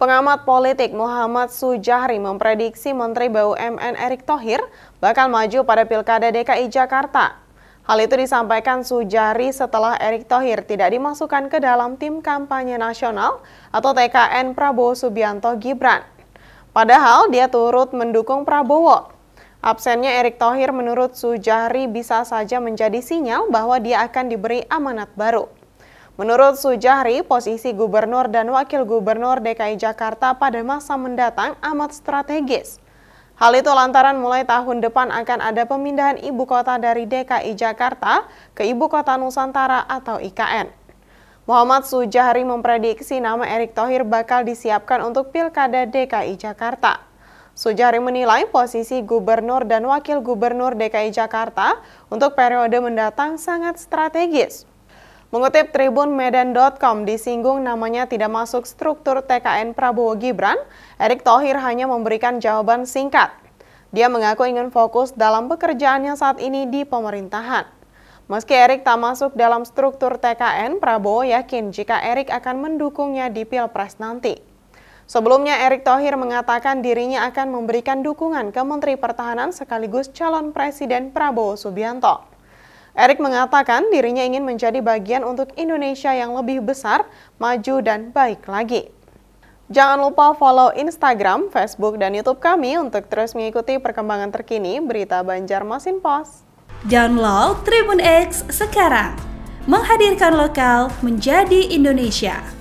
Pengamat politik Muhammad Sujahri memprediksi Menteri BUMN Erick Thohir bakal maju pada Pilkada DKI Jakarta. Hal itu disampaikan Sujahri setelah Erick Thohir tidak dimasukkan ke dalam tim kampanye nasional atau TKN Prabowo Subianto Gibran. Padahal dia turut mendukung Prabowo. Absennya Erick Thohir menurut Sujahri bisa saja menjadi sinyal bahwa dia akan diberi amanat baru. Menurut Sujahri, posisi gubernur dan wakil gubernur DKI Jakarta pada masa mendatang amat strategis. Hal itu lantaran mulai tahun depan akan ada pemindahan ibu kota dari DKI Jakarta ke Ibu Kota Nusantara atau IKN. Muhammad Sujahri memprediksi nama Erick Thohir bakal disiapkan untuk Pilkada DKI Jakarta. Sujari menilai posisi gubernur dan wakil gubernur DKI Jakarta untuk periode mendatang sangat strategis. Mengutip Tribun Medan.com, disinggung namanya tidak masuk struktur TKN Prabowo Gibran, Erick Thohir hanya memberikan jawaban singkat. Dia mengaku ingin fokus dalam pekerjaannya saat ini di pemerintahan. Meski Erick tak masuk dalam struktur TKN, Prabowo yakin jika Erick akan mendukungnya di Pilpres nanti. Sebelumnya Erick Thohir mengatakan dirinya akan memberikan dukungan ke Menteri Pertahanan sekaligus calon Presiden Prabowo Subianto. Erick mengatakan dirinya ingin menjadi bagian untuk Indonesia yang lebih besar, maju, dan baik lagi. Jangan lupa follow Instagram, Facebook, dan Youtube kami untuk terus mengikuti perkembangan terkini berita Banjarmasin Pos. Download Tribun X sekarang, menghadirkan lokal menjadi Indonesia.